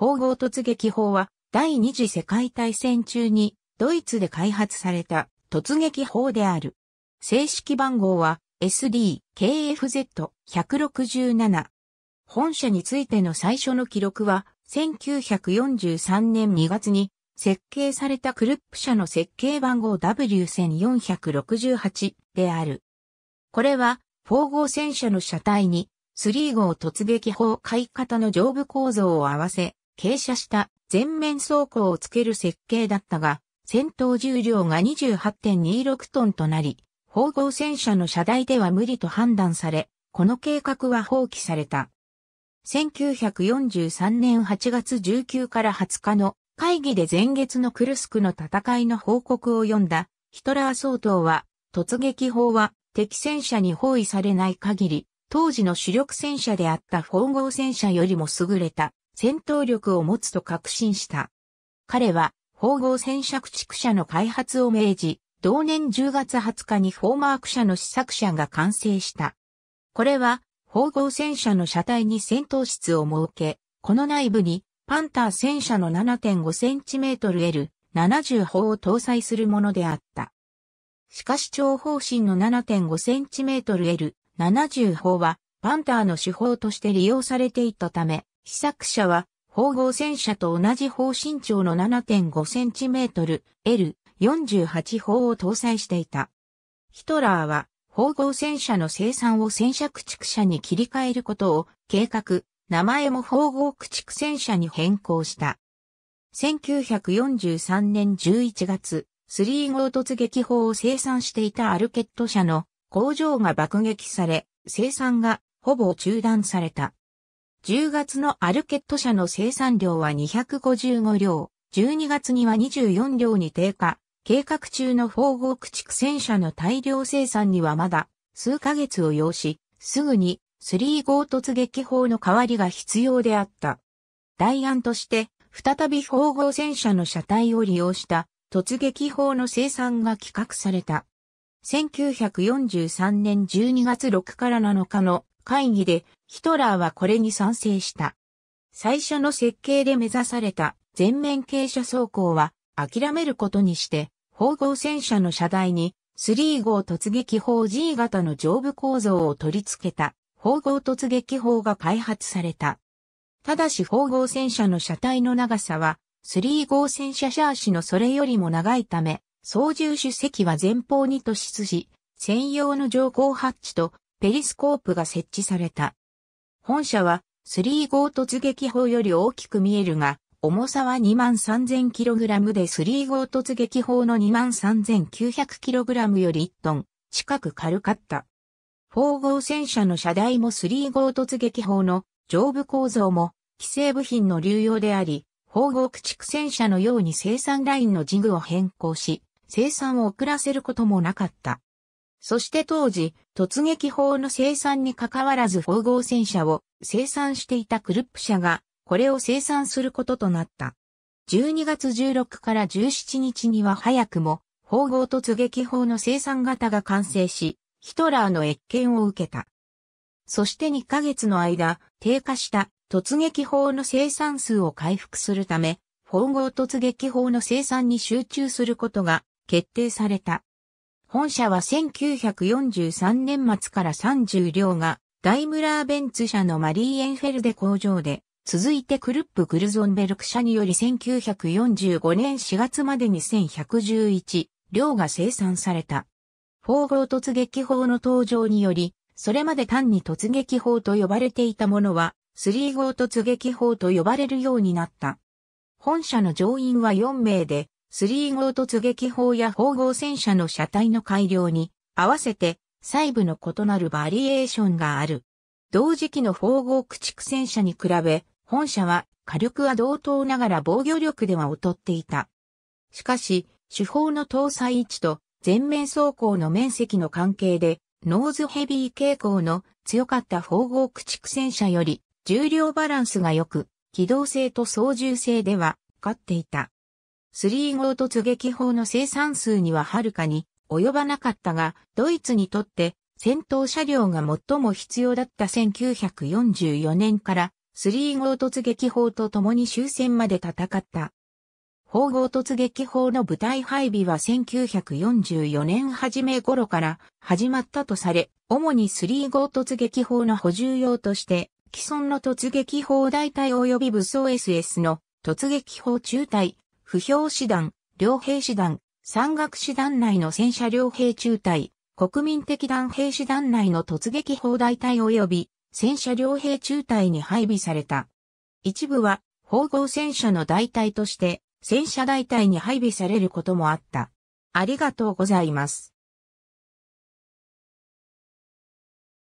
方合突撃砲は、第二次世界大戦中に、ドイツで開発された突撃砲である。正式番号は SD-KFZ167。本社についての最初の記録は、1943年2月に設計されたクルップ社の設計番号 W1468 である。これは、4号戦車の車体に、3号突撃砲買い方の上部構造を合わせ、傾斜した全面走行をつける設計だったが、戦闘重量が28.26トンとなり、縫合戦車の車台では無理と判断され、この計画は放棄された。1943年8月19から20日の会議で前月のクルスクの戦いの報告を読んだヒトラー総統は突撃砲は敵戦車に包囲されない限り当時の主力戦車であった縫合戦車よりも優れた戦闘力を持つと確信した。彼は、縫合戦車駆逐車の開発を命じ、同年10月20日にフォーマーク社の試作車が完成した。これは、縫合戦車の車体に戦闘室を設け、この内部に、パンター戦車の7 5 c m l 7 0砲を搭載するものであった。しかし長方針の7 5 c m l 7 0砲は、パンターの手法として利用されていたため、試作車は、砲合戦車と同じ砲身長の 7.5cm L48 砲を搭載していた。ヒトラーは、砲合戦車の生産を戦車駆逐車に切り替えることを計画、名前も砲合駆逐戦車に変更した。1943年11月、3号突撃砲を生産していたアルケット社の工場が爆撃され、生産がほぼ中断された。10月のアルケット社の生産量は255両、12月には24両に低下、計画中の縫合駆逐戦車の大量生産にはまだ数ヶ月を要し、すぐに3号突撃砲の代わりが必要であった。代案として、再び縫合戦車の車体を利用した突撃砲の生産が企画された。1943年12月6から7日の会議でヒトラーはこれに賛成した。最初の設計で目指された全面傾斜走行は諦めることにして、砲合戦車の車台に3号突撃砲 G 型の上部構造を取り付けた砲合突撃砲が開発された。ただし砲合戦車の車体の長さは3号戦車シャーシのそれよりも長いため、操縦手席は前方に突出し、専用の乗降ハッチとペリスコープが設置された。本社はスリゴー突撃砲より大きく見えるが、重さは 23,000kg でスリゴー突撃砲の 23,900kg より1トン近く軽かった。砲号戦車の車台もスリゴー突撃砲の上部構造も規制部品の流用であり、砲号駆逐戦車のように生産ラインのジグを変更し、生産を遅らせることもなかった。そして当時、突撃砲の生産に関わらず縫合戦車を生産していたクルップ社が、これを生産することとなった。12月16から17日には早くも、縫合突撃砲の生産型が完成し、ヒトラーの越見を受けた。そして2ヶ月の間、低下した突撃砲の生産数を回復するため、縫合突撃砲の生産に集中することが決定された。本社は1943年末から30両が、ダイムラーベンツ社のマリーエンフェルデ工場で、続いてクルップ・グルゾンベルク社により1945年4月までに1111両が生産された。縫合突撃砲の登場により、それまで単に突撃砲と呼ばれていたものは、3号突撃砲と呼ばれるようになった。本社の乗員は4名で、スリー号突撃砲や砲号戦車の車体の改良に合わせて細部の異なるバリエーションがある。同時期の砲号駆逐戦車に比べ、本車は火力は同等ながら防御力では劣っていた。しかし、主砲の搭載位置と全面走行の面積の関係で、ノーズヘビー傾向の強かった砲号駆逐戦車より重量バランスが良く、機動性と操縦性では勝っていた。スリー号突撃砲の生産数にははるかに及ばなかったが、ドイツにとって戦闘車両が最も必要だった1944年からスリー号突撃砲と共に終戦まで戦った。砲号突撃砲の部隊配備は1944年初め頃から始まったとされ、主にスリー号突撃砲の補充用として、既存の突撃砲大隊及び武装 SS の突撃砲中隊、不評師団、両兵師団、山岳師団内の戦車両兵中隊、国民的団兵師団内の突撃砲台隊及び戦車両兵中隊に配備された。一部は、砲合戦車の代隊として、戦車代隊に配備されることもあった。ありがとうございます。